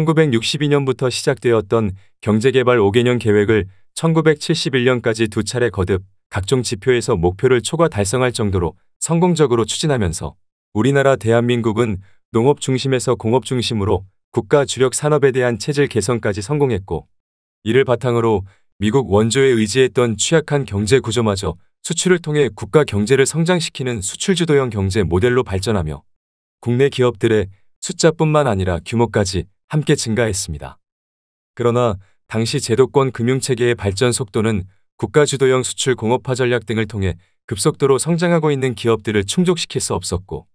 1962년부터 시작되었던 경제개발 5개년 계획을 1971년까지 두 차례 거듭 각종 지표에서 목표를 초과 달성할 정도로 성공적으로 추진하면서 우리나라 대한민국은 농업 중심에서 공업 중심으로 국가 주력 산업에 대한 체질 개선까지 성공했고 이를 바탕으로 미국 원조에 의지했던 취약한 경제 구조마저 수출을 통해 국가 경제를 성장시키는 수출주도형 경제 모델로 발전하며 국내 기업들의 숫자뿐만 아니라 규모까지 함께 증가했습니다. 그러나 당시 제도권 금융체계의 발전 속도는 국가 주도형 수출 공업화 전략 등을 통해 급속도로 성장하고 있는 기업들을 충족시킬 수 없었고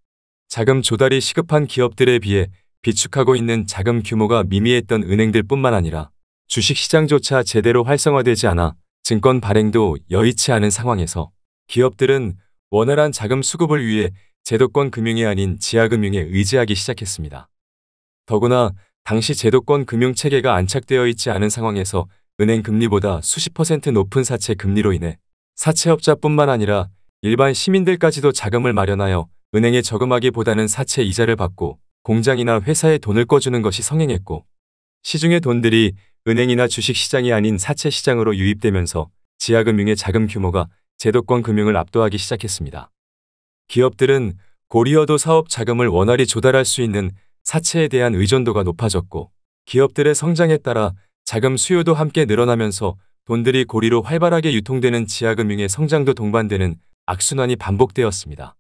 자금 조달이 시급한 기업들에 비해 비축하고 있는 자금 규모가 미미했던 은행들뿐만 아니라 주식시장조차 제대로 활성화되지 않아 증권 발행도 여의치 않은 상황에서 기업들은 원활한 자금 수급을 위해 제도권 금융이 아닌 지하금융에 의지하기 시작했습니다. 더구나 당시 제도권 금융체계가 안착되어 있지 않은 상황에서 은행 금리보다 수십 퍼센트 높은 사채 금리로 인해 사채업자뿐만 아니라 일반 시민들까지도 자금을 마련하여 은행에 저금하기보다는 사채 이자를 받고 공장이나 회사에 돈을 꿔주는 것이 성행했고 시중의 돈들이 은행이나 주식시장이 아닌 사채시장으로 유입되면서 지하금융의 자금 규모가 제도권 금융을 압도하기 시작했습니다. 기업들은 고리어도 사업 자금을 원활히 조달할 수 있는 사채에 대한 의존도가 높아졌고 기업들의 성장에 따라 자금 수요도 함께 늘어나면서 돈들이 고리로 활발하게 유통되는 지하금융의 성장도 동반되는 악순환이 반복되었습니다.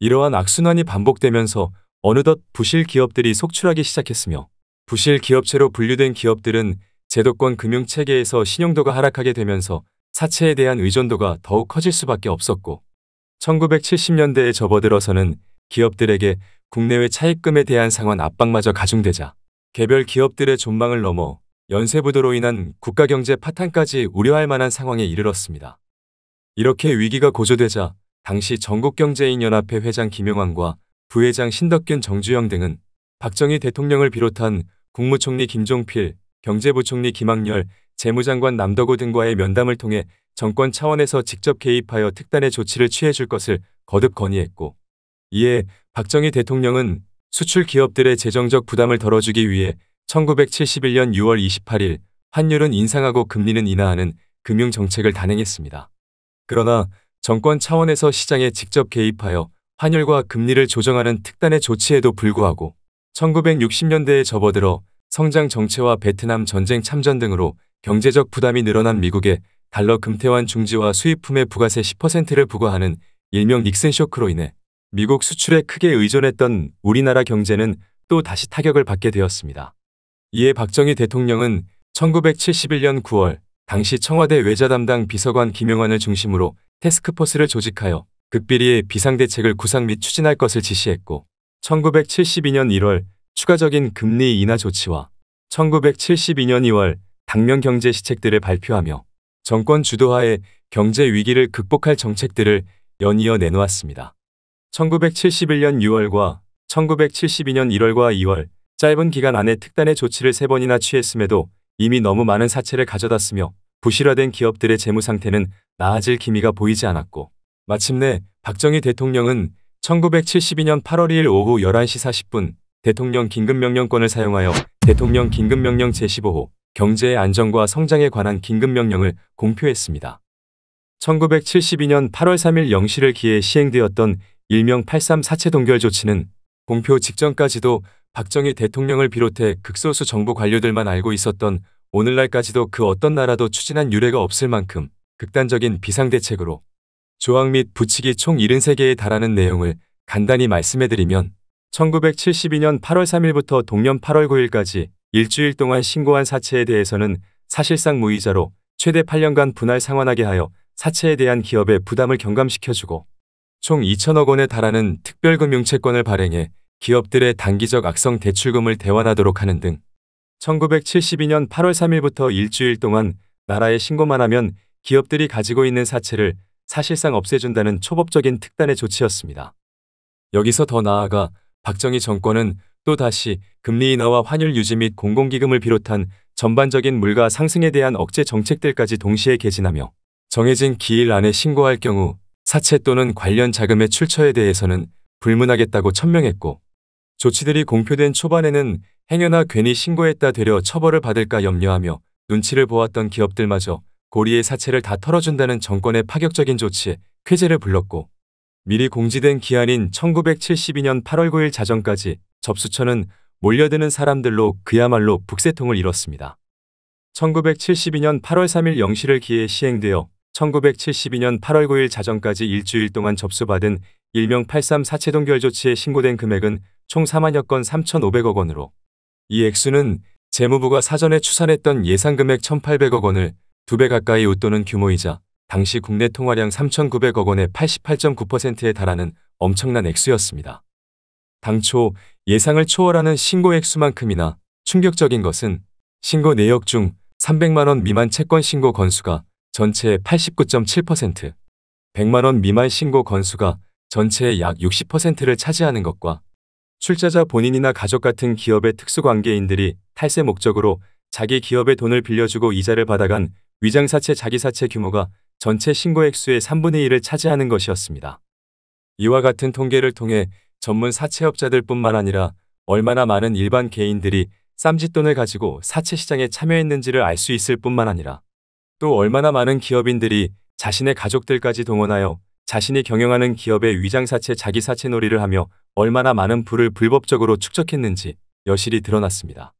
이러한 악순환이 반복되면서 어느덧 부실 기업들이 속출하기 시작했으며 부실 기업체로 분류된 기업들은 제도권 금융체계에서 신용도가 하락하게 되면서 사채에 대한 의존도가 더욱 커질 수밖에 없었고 1970년대에 접어들어서는 기업들에게 국내외 차입금에 대한 상환 압박마저 가중되자 개별 기업들의 존망을 넘어 연쇄부도로 인한 국가경제 파탄까지 우려할 만한 상황에 이르렀습니다. 이렇게 위기가 고조되자 당시 전국경제인연합회 회장 김영환과 부회장 신덕균 정주영 등은 박정희 대통령을 비롯한 국무총리 김종필, 경제부총리 김학열, 재무장관 남덕우 등과의 면담을 통해 정권 차원에서 직접 개입하여 특단의 조치를 취해줄 것을 거듭 건의했고 이에 박정희 대통령은 수출 기업들의 재정적 부담을 덜어주기 위해 1971년 6월 28일 환율은 인상하고 금리는 인하하는 금융정책을 단행했습니다. 그러나 정권 차원에서 시장에 직접 개입하여 환율과 금리를 조정하는 특단의 조치에도 불구하고 1960년대에 접어들어 성장 정체와 베트남 전쟁 참전 등으로 경제적 부담이 늘어난 미국의 달러 금태환 중지와 수입품의 부가세 10%를 부과하는 일명 닉슨 쇼크로 인해 미국 수출에 크게 의존했던 우리나라 경제는 또 다시 타격을 받게 되었습니다. 이에 박정희 대통령은 1971년 9월 당시 청와대 외자 담당 비서관 김영환을 중심으로 테스크포스를 조직하여 극비리의 비상대책을 구상 및 추진할 것을 지시했고 1972년 1월 추가적인 금리 인하 조치와 1972년 2월 당면 경제 시책들을 발표하며 정권 주도하에 경제 위기를 극복할 정책들을 연이어 내놓았습니다. 1971년 6월과 1972년 1월과 2월 짧은 기간 안에 특단의 조치를 세번이나 취했음에도 이미 너무 많은 사채를 가져다쓰며 부실화된 기업들의 재무 상태는 나아질 기미가 보이지 않았고 마침내 박정희 대통령은 1972년 8월 2일 오후 11시 40분 대통령 긴급명령권을 사용하여 대통령 긴급명령 제15호 경제의 안정과 성장에 관한 긴급명령을 공표했습니다. 1972년 8월 3일 0시를 기해 시행되었던 일명 83 사체 동결 조치는 공표 직전까지도 박정희 대통령을 비롯해 극소수 정부 관료들만 알고 있었던 오늘날까지도 그 어떤 나라도 추진한 유례가 없을 만큼 극단적인 비상대책으로 조항 및 부칙이 총 73개에 달하는 내용을 간단히 말씀해드리면 1972년 8월 3일부터 동년 8월 9일까지 일주일 동안 신고한 사체에 대해서는 사실상 무이자로 최대 8년간 분할 상환하게 하여 사체에 대한 기업의 부담을 경감시켜주고 총 2천억 원에 달하는 특별금융채권을 발행해 기업들의 단기적 악성 대출금을 대환하도록 하는 등 1972년 8월 3일부터 일주일 동안 나라에 신고만 하면 기업들이 가지고 있는 사채를 사실상 없애준다는 초법적인 특단의 조치였습니다. 여기서 더 나아가 박정희 정권은 또다시 금리 인하와 환율 유지 및 공공기금을 비롯한 전반적인 물가 상승에 대한 억제 정책들까지 동시에 개진하며 정해진 기일 안에 신고할 경우 사채 또는 관련 자금의 출처에 대해서는 불문하겠다고 천명했고 조치들이 공표된 초반에는 행여나 괜히 신고했다 되려 처벌을 받을까 염려하며 눈치를 보았던 기업들마저 고리의 사채를 다 털어준다는 정권의 파격적인 조치에 쾌재를 불렀고 미리 공지된 기한인 1972년 8월 9일 자정까지 접수처는 몰려드는 사람들로 그야말로 북새통을 잃었습니다 1972년 8월 3일 0시를 기해 시행되어 1972년 8월 9일 자정까지 일주일 동안 접수받은 일명 83 4채동결 조치에 신고된 금액은 총 4만여 건 3,500억 원으로 이 액수는 재무부가 사전에 추산했던 예상 금액 1,800억 원을 2배 가까이 웃도는 규모이자 당시 국내 통화량 3,900억 원의 88.9%에 달하는 엄청난 액수였습니다. 당초 예상을 초월하는 신고 액수만큼이나 충격적인 것은 신고 내역 중 300만 원 미만 채권 신고 건수가 전체의 89.7%, 100만 원 미만 신고 건수가 전체의 약 60%를 차지하는 것과 출자자 본인이나 가족 같은 기업의 특수관계인들이 탈세 목적으로 자기 기업의 돈을 빌려주고 이자를 받아간 위장사채 자기사채 규모가 전체 신고 액수의 3분의 1을 차지하는 것이었습니다. 이와 같은 통계를 통해 전문 사채업자들 뿐만 아니라 얼마나 많은 일반 개인들이 쌈짓돈을 가지고 사채 시장에 참여했는지를 알 수 있을 뿐만 아니라 또 얼마나 많은 기업인들이 자신의 가족들까지 동원하여 자신이 경영하는 기업의 위장사채 자기사채놀이를 하며 얼마나 많은 부를 불법적으로 축적했는지 여실히 드러났습니다.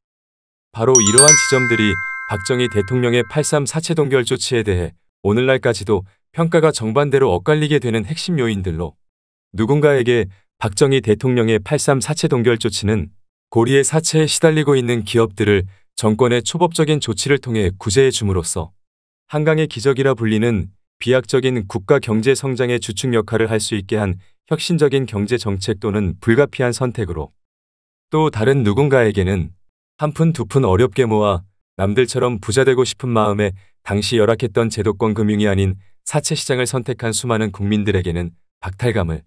바로 이러한 지점들이 박정희 대통령의 8.3 사채동결 조치에 대해 오늘날까지도 평가가 정반대로 엇갈리게 되는 핵심 요인들로 누군가에게 박정희 대통령의 8.3 사채동결 조치는 고리의 사채에 시달리고 있는 기업들을 정권의 초법적인 조치를 통해 구제해 줌으로써 한강의 기적이라 불리는 비약적인 국가 경제 성장의 주축 역할을 할 수 있게 한 혁신적인 경제 정책 또는 불가피한 선택으로 또 다른 누군가에게는 한 푼 두 푼 어렵게 모아 남들처럼 부자되고 싶은 마음에 당시 열악했던 제도권 금융이 아닌 사채 시장을 선택한 수많은 국민들에게는 박탈감을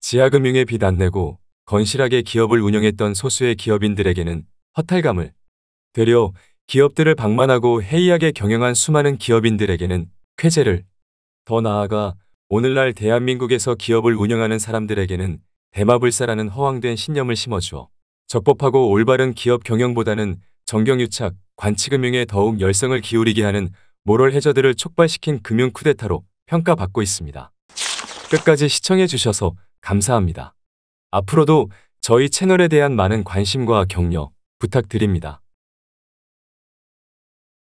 지하금융에 빚 안 내고 건실하게 기업을 운영했던 소수의 기업인들에게는 허탈감을 되려 기업들을 방만하고 해이하게 경영한 수많은 기업인들에게는 쾌재를 더 나아가 오늘날 대한민국에서 기업을 운영하는 사람들에게는 대마불사라는 허황된 신념을 심어주어 적법하고 올바른 기업 경영보다는 정경유착, 관치금융에 더욱 열성을 기울이게 하는 모럴 해저들을 촉발시킨 금융 쿠데타로 평가받고 있습니다. 끝까지 시청해주셔서 감사합니다. 앞으로도 저희 채널에 대한 많은 관심과 격려 부탁드립니다.